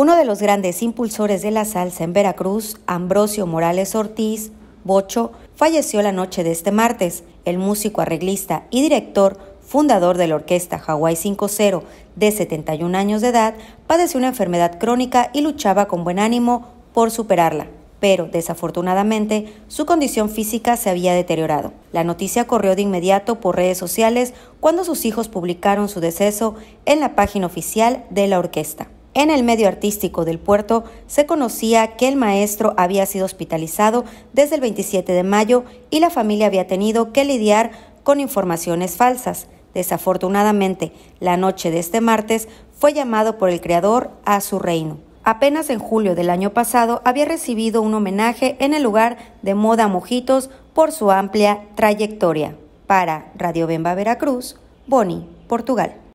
Uno de los grandes impulsores de la salsa en Veracruz, Ambrosio Morales Ortiz, Bocho, falleció la noche de este martes. El músico arreglista y director, fundador de la orquesta Hawaii 5-0, de 71 años de edad, padeció una enfermedad crónica y luchaba con buen ánimo por superarla pero desafortunadamente su condición física se había deteriorado. La noticia corrió de inmediato por redes sociales cuando sus hijos publicaron su deceso en la página oficial de la orquesta. En el medio artístico del puerto se conocía que el maestro había sido hospitalizado desde el 27 de mayo y la familia había tenido que lidiar con informaciones falsas. Desafortunadamente, la noche de este martes fue llamado por el Creador a su reino. Apenas en julio del año pasado había recibido un homenaje en el lugar de Moda Mojitos por su amplia trayectoria. Para Radio Bemba Veracruz, Boni, Portugal.